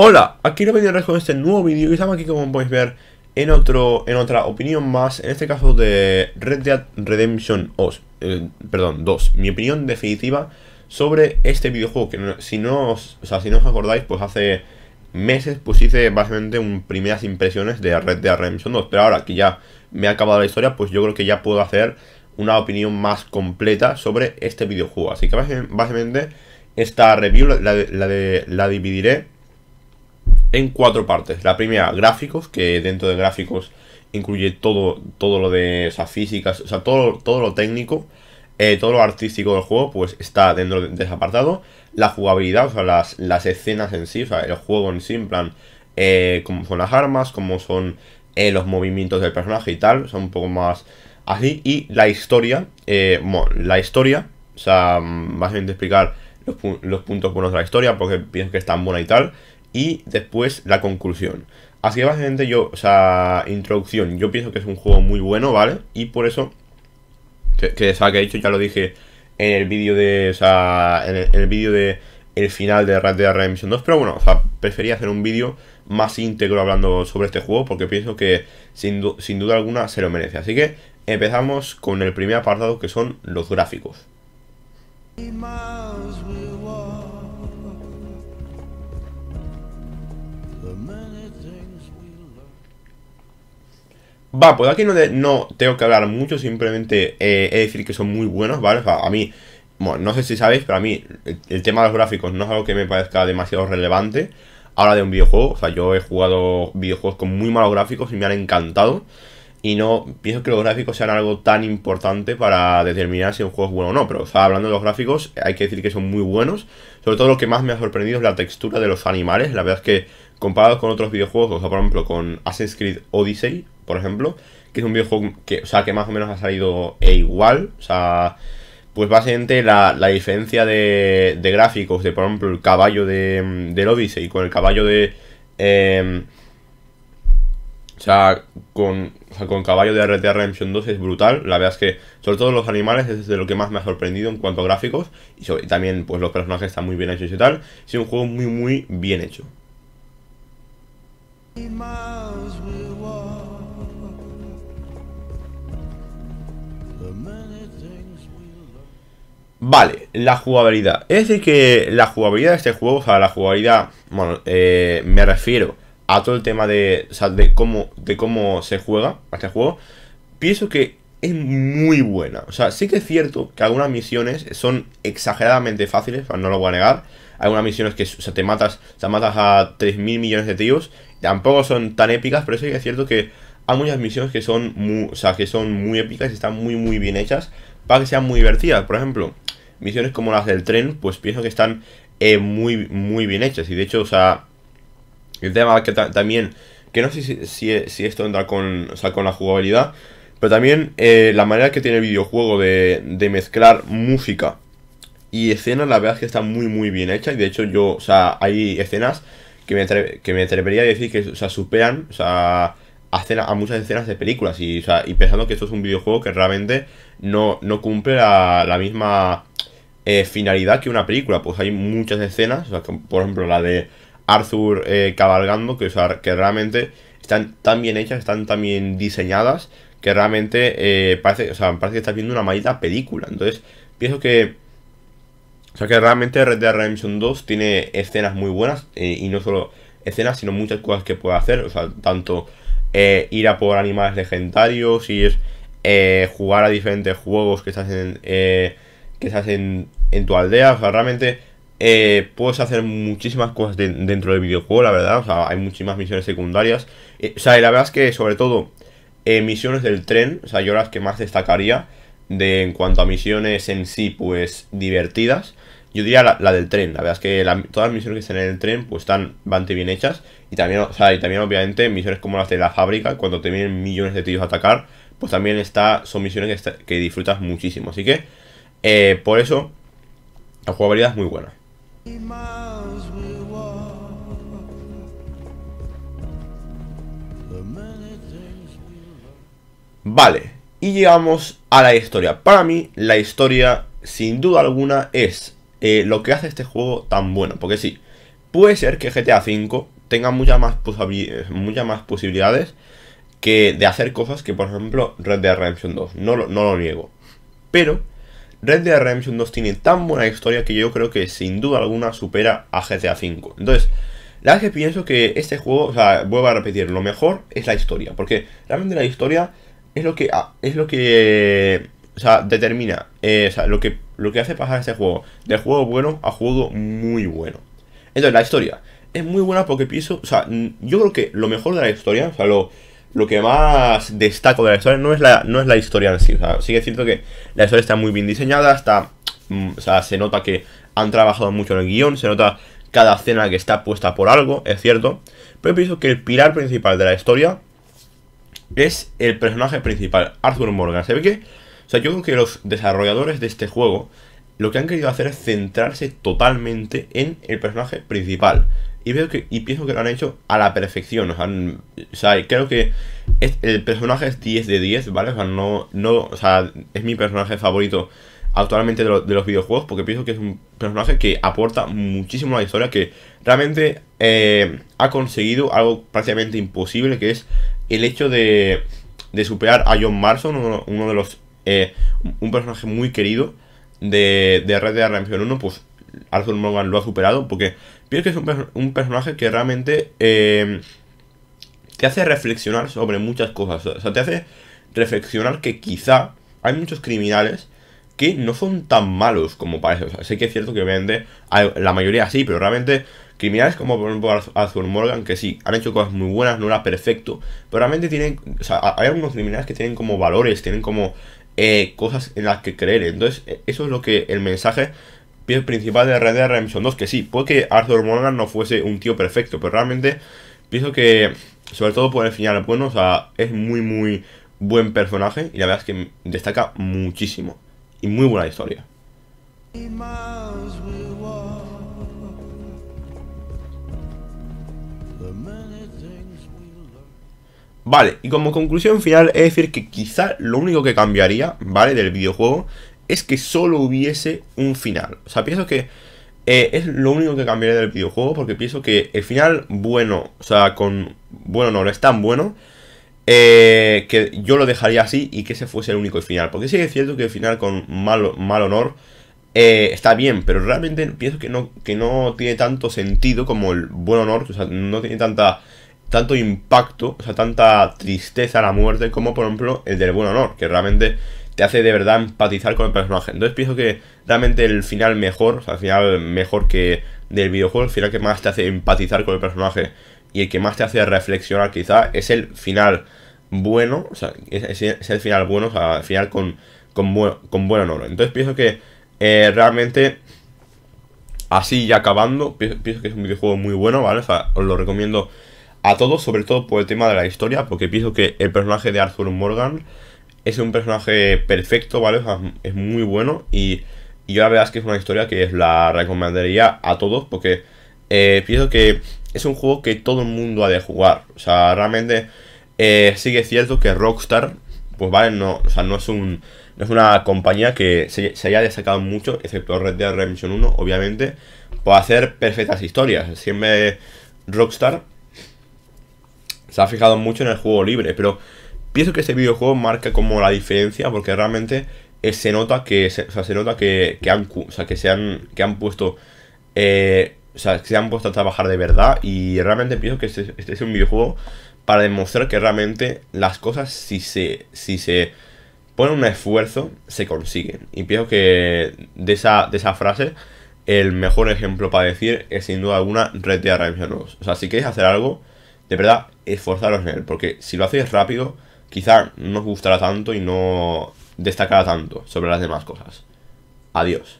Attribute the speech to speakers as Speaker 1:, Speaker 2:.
Speaker 1: Hola, aquí lo ver con este nuevo vídeo y estamos aquí como podéis ver en otro en otra opinión más, en este caso de Red Dead Redemption 2, eh, perdón, 2, mi opinión definitiva sobre este videojuego que si no os, si no os acordáis, pues hace meses pues hice básicamente un primeras impresiones de Red Dead Redemption 2, pero ahora que ya me ha acabado la historia, pues yo creo que ya puedo hacer una opinión más completa sobre este videojuego, así que básicamente esta review la dividiré en cuatro partes. La primera, gráficos, que dentro de gráficos incluye todo, todo lo de o físicas, o sea, todo, todo lo técnico, eh, todo lo artístico del juego, pues está dentro de, ese apartado. La jugabilidad, o sea, las, las escenas en sí, o sea, el juego en sí, en plan, eh, son las armas, como son eh, los movimientos del personaje y tal, son un poco más así. Y la historia, eh, la historia, o sea, mm, básicamente explicar los, puntos buenos de la historia, porque pienso que es tan buena y tal y después la conclusión. Así que básicamente yo, o sea, introducción, yo pienso que es un juego muy bueno, ¿vale? Y por eso, que, que, que he dicho ya lo dije en el vídeo de, o sea, en el, vídeo de el final de Red Dead Redemption 2, pero bueno, o sea, prefería hacer un vídeo más íntegro hablando sobre este juego porque pienso que sin, sin duda alguna se lo merece. Así que empezamos con el primer apartado que son los gráficos. Va, pues aquí no, no tengo que hablar mucho, simplemente eh, he decir que son muy buenos, ¿vale? O sea, a mí, bueno, no sé si sabéis, pero a mí el, tema de los gráficos no es algo que me parezca demasiado relevante. Ahora de un videojuego, o sea, yo he jugado videojuegos con muy malos gráficos y me han encantado. Y no pienso que los gráficos sean algo tan importante para determinar si un juego es bueno o no. Pero, o sea, hablando de los gráficos, hay que decir que son muy buenos. Sobre todo lo que más me ha sorprendido es la textura de los animales. La verdad es que, comparado con otros videojuegos, o sea, por ejemplo, con Assassin's Creed Odyssey, por ejemplo, que es un videojuego que, sea, que más o menos ha salido eh, igual, o sea, pues básicamente la, diferencia de, gráficos de, por ejemplo, el caballo de, mm, del Odyssey con el caballo de... Em, o sea, con, con caballo de RTA Redemption 2 es brutal. La verdad es que, sobre todo los animales, es de lo que más me ha sorprendido en cuanto a gráficos. Y, y también, pues los personajes están muy bien hechos y tal. Es un juego muy, muy bien hecho. Vale, la jugabilidad. Es decir, que la jugabilidad de este juego, o sea, la jugabilidad, bueno, eh, me refiero a todo el tema de, o sea, de, cómo, de cómo se juega a este juego, pienso que es muy buena. O sea, sí que es cierto que algunas misiones son exageradamente fáciles, no lo voy a negar. Algunas misiones que o te matas, te matas a 3.000 millones de tíos, tampoco son tan épicas, pero sí que es cierto que hay muchas misiones que son muy, que son muy épicas y están muy muy bien hechas para que sean muy divertidas. Por ejemplo, misiones como las del tren, pues pienso que están eh, muy muy bien hechas. Y de hecho, o sea, el tema que también, que no sé si, esto entra con, con la jugabilidad, pero también eh, la manera que tiene el videojuego de, mezclar música y escenas, la verdad es que está muy muy bien hecha. Y de hecho, yo, o sea, hay escenas que me, que me atrevería a decir que o superan, o sea a, muchas escenas de películas y, y, pensando que esto es un videojuego que realmente no, no cumple la, misma eh, finalidad que una película, pues hay muchas escenas, por ejemplo la de Arthur eh, cabalgando, que, o que realmente están tan bien hechas, están tan bien diseñadas, que realmente eh, parece, parece que estás viendo una maldita película. Entonces, pienso que... O sea, que realmente Red Dead Redemption 2 tiene escenas muy buenas, y no solo escenas, sino muchas cosas que puede hacer, o sea, tanto eh, ir a por animales legendarios, ir eh, jugar a diferentes juegos que estás en, eh, que se en, en, tu aldea. O sea, realmente eh, puedes hacer muchísimas cosas dentro del videojuego, la verdad. hay muchísimas misiones secundarias. o sea, y la verdad es que sobre todo misiones del tren, o sea, yo las que más destacaría de en cuanto a misiones en sí, pues divertidas. Yo diría la, del tren, la verdad es que todas las misiones que están en el tren pues están bastante bien hechas y también, también obviamente misiones como las de la fábrica, cuando te vienen millones de tíos a atacar, pues también está, son misiones que, disfrutas muchísimo, así que eh, por eso la jugabilidad es muy buena. Vale, y llegamos a la historia. Para mí, la historia, sin duda alguna, es eh, lo que hace este juego tan bueno. Porque sí, puede ser que GTA V tenga muchas más, más posibilidades que de hacer cosas que, por ejemplo, Red Dead Redemption 2. No lo, niego. Pero Red Dead Redemption 2 tiene tan buena historia que yo creo que sin duda alguna supera a GTA V. Entonces, la verdad que pienso que este juego, o sea, vuelvo a repetir, lo mejor es la historia. Porque realmente la historia es lo que, ah, es lo que, determina, eh, lo que lo que hace pasar este juego de juego bueno a juego muy bueno. Entonces, la historia es muy buena porque pienso, o sea, yo creo que lo mejor de la historia, o sea, lo, que más destaco de la historia no es la, no es la historia en sí, o sea, sí que que la historia está muy bien diseñada, está, mm, o sea, se nota que han trabajado mucho en el guión, se nota cada escena que está puesta por algo, es cierto, pero pienso que el pilar principal de la historia es el personaje principal, Arthur Morgan. Se ve que o sea, yo creo que los desarrolladores de este juego lo que han querido hacer es centrarse totalmente en el personaje principal. Y, veo que, pienso que lo han hecho a la perfección. O sea, creo que el personaje es 10 de 10, ¿vale? O sea, no, no, o sea, es mi personaje favorito actualmente de, los videojuegos porque pienso que es un personaje que aporta muchísimo a la historia, que realmente eh, ha conseguido algo prácticamente imposible, que es el hecho de, de superar a John Marston, uno de los eh, un personaje muy querido de, de Red Dead Redemption 1, pues Arthur Morgan lo ha superado porque pienso que es un, personaje que realmente eh, te hace reflexionar sobre muchas cosas. O sea, te hace reflexionar que quizá hay muchos criminales que no son tan malos como parece. O sea, sé que es cierto que obviamente la mayoría sí, pero realmente criminales como por ejemplo Arthur Morgan, que sí, han hecho cosas muy buenas, no era perfecto, pero realmente tienen, o sea, hay algunos criminales que tienen como valores, tienen como eh, cosas en las que creer. Entonces, e, eso es lo que el mensaje principal de Red Dead Redemption 2, que sí, puede que Arthur Morgan no fuese un tío perfecto, pero realmente pienso que, sobre todo por el final bueno, o sea, es muy, muy buen personaje y la verdad es que destaca muchísimo. Y muy buena historia. Vale, y como conclusión final es decir que quizá lo único que cambiaría, ¿vale? Del videojuego es que solo hubiese un final. O sea, pienso que eh, es lo único que cambiaría del videojuego porque pienso que el final bueno, o sea, con... Bueno, no, es tan bueno. Eh, que yo lo dejaría así y que ese fuese el único final. Porque sí es cierto que el final con mal, mal honor eh, está bien, pero realmente pienso que no, que no tiene tanto sentido como el buen honor. O sea, no tiene tanta tanto impacto, o sea, tanta tristeza a la muerte, como por ejemplo el del buen honor, que realmente te hace de verdad empatizar con el personaje. Entonces pienso que realmente el final mejor, o sea, el final mejor que del videojuego, el final que más te hace empatizar con el personaje y el que más te hace reflexionar quizá, es el final bueno, o sea, es, el final bueno, o sea, el final con, con, buen, con honor. Entonces pienso que eh, realmente así y acabando, pienso, que es un videojuego muy bueno, ¿vale? O sea, os lo recomiendo a todos, sobre todo por el tema de la historia, porque pienso que el personaje de Arthur Morgan es un personaje perfecto, ¿vale? es muy bueno y, yo la verdad es que es una historia que la recomendaría a todos porque eh, pienso que es un juego que todo el mundo ha de jugar. O sea, realmente eh, sigue cierto que Rockstar, pues vale, no, o sea, no es un... No es una compañía que se, se haya destacado mucho, excepto Red Dead Redemption 1, obviamente, por hacer perfectas historias. Siempre Rockstar se ha fijado mucho en el juego libre, pero pienso que este videojuego marca como la diferencia porque realmente eh, se nota que se, nota que, han que que han puesto eh, o sea, que se han puesto a trabajar de verdad y realmente pienso que este, este es un videojuego para demostrar que realmente las cosas si se si se ponen un esfuerzo se consiguen y pienso que de esa de esa frase el mejor ejemplo para decir es sin duda alguna Red Dead Redemption 2. O sea, si queréis hacer algo, de verdad, esforzaros en él, porque si lo hacéis rápido, quizá no os gustará tanto y no destacará tanto sobre las demás cosas. Adiós.